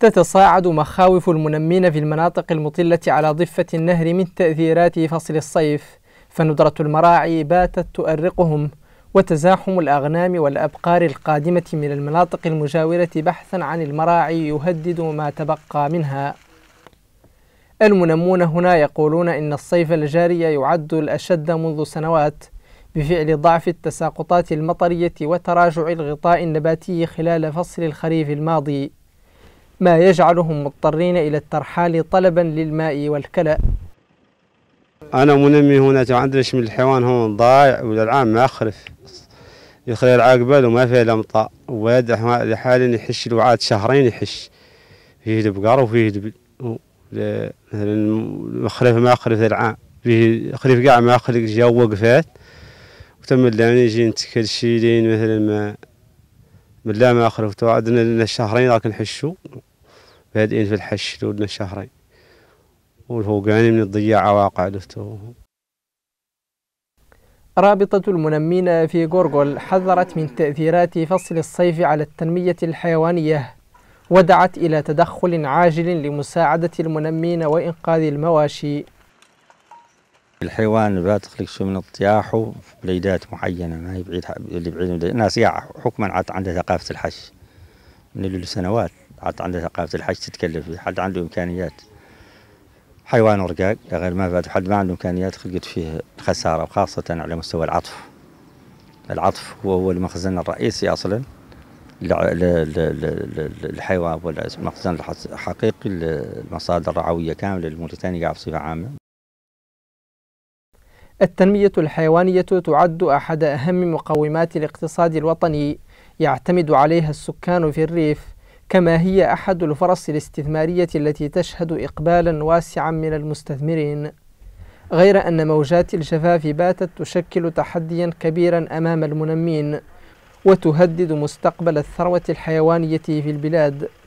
تتصاعد مخاوف المنمين في المناطق المطلة على ضفة النهر من تأثيرات فصل الصيف فندرة المراعي باتت تؤرقهم وتزاحم الأغنام والأبقار القادمة من المناطق المجاورة بحثا عن المراعي يهدد ما تبقى منها المنمون هنا يقولون إن الصيف الجاري يعد الأشد منذ سنوات بفعل ضعف التساقطات المطرية وتراجع الغطاء النباتي خلال فصل الخريف الماضي ما يجعلهم مضطرين إلى الترحال طلبا للماء والكلأ أنا منمي هنا عندناش من الحيوان هون ضايع ولا العام ما أخرف يخلي العاقبال وما فيها لا ويد لحال يحش الوعاد شهرين يحش فيه دبقار وفيه دبل مثلا مخرف ما أخرف العام فيه خريف قاع ما أخرف جا وقفات وتم اللي يجي نتكل شيلين لين مثلا ما بالله ما اخرف توعدنا عندنا شهرين راك نحشو بادئين في الحش لودنا شهرين والفوقاني من الضياع واقع لفته رابطة المنمين في غورغول حذرت من تأثيرات فصل الصيف على التنمية الحيوانية ودعت إلى تدخل عاجل لمساعدة المنمين وإنقاذ المواشي الحيوان لا تخلق من الطياح بليدات معينة ما هي بعيد اللي بعيد ناس حكما عندها ثقافة الحش من سنوات حتى عنده ثقافه الحج تتكلف حد عنده امكانيات حيوان رقاق غير ما بعد حد ما عنده امكانيات خلقت فيه خساره وخاصه على مستوى العطف العطف هو هو المخزن الرئيسي اصلا للحيوان ولا المخزن الحقيقي المصادر الرعويه كامله لموريتانيا بصفه عامه التنمية الحيوانية تعد أحد أهم مقومات الاقتصاد الوطني يعتمد عليها السكان في الريف كما هي أحد الفرص الاستثمارية التي تشهد إقبالا واسعا من المستثمرين غير أن موجات الجفاف باتت تشكل تحديا كبيرا أمام المنمين وتهدد مستقبل الثروة الحيوانية في البلاد